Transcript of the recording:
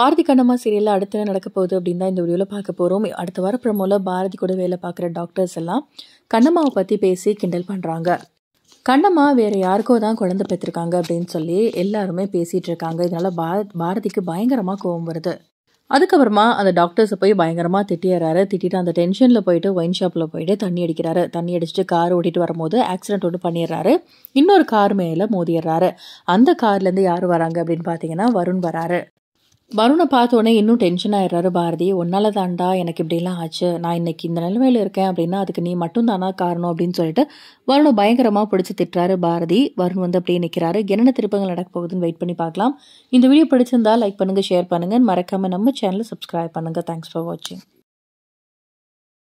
பாரதி கண்ணம்மா சீரியலில் அடுத்த நடக்க போகுது அப்படின்னு தான் இந்த வீடியோவில் பார்க்க போகிறோம் அடுத்த வார ப்ரமோவில் பாரதி கூட வேலை பார்க்குற டாக்டர்ஸ் எல்லாம் கண்ணம்மாவை பற்றி பேசி கிண்டல் பண்ணுறாங்க கண்ணம்மா வேறு யாருக்கோ தான் குழந்தை பெற்றிருக்காங்க அப்படின்னு சொல்லி எல்லாருமே பேசிகிட்டு இருக்காங்க இதனால் பாரத் பாரதிக்கு பயங்கரமாக கோபம் வருது அதுக்கப்புறமா அந்த டாக்டர்ஸை போய் பயங்கரமாக திட்டிடுறாரு திட்டிட்டு அந்த டென்ஷனில் போயிட்டு ஒயின் ஷாப்பில் போயிட்டு தண்ணி அடிக்கிறாரு தண்ணி அடிச்சுட்டு கார் ஓட்டிட்டு வரும்போது ஆக்சிடென்ட் ஒன்று பண்ணிடுறாரு இன்னொரு கார் மேலே மோதிடுறாரு அந்த கார்லேருந்து யார் வராங்க அப்படின்னு பார்த்தீங்கன்னா வருண் வராரு வருணை பார்த்தோன்னே இன்னும் டென்ஷன் ஆயிடுறாரு பாரதி ஒன்னால தாண்டா எனக்கு இப்படிலாம் ஆச்சு நான் இன்னைக்கு இந்த நிலைமையில இருக்கேன் அப்படின்னா அதுக்கு நீ மட்டும் தானா காரணம் அப்படின்னு சொல்லிட்டு வருணை பயங்கரமாக பிடிச்சி திட்டுறாரு பாரதி வருண் வந்து அப்படியே நிற்கிறாரு என்னென்ன திருப்பங்கள் நடக்க போகுதுன்னு வெயிட் பண்ணி பார்க்கலாம் இந்த வீடியோ பிடிச்சிருந்தா லைக் பண்ணுங்கள் ஷேர் பண்ணுங்கள் மறக்காமல் நம்ம சேனலை சப்ஸ்கிரைப் பண்ணுங்கள் தேங்க்ஸ் ஃபார் வாட்சிங்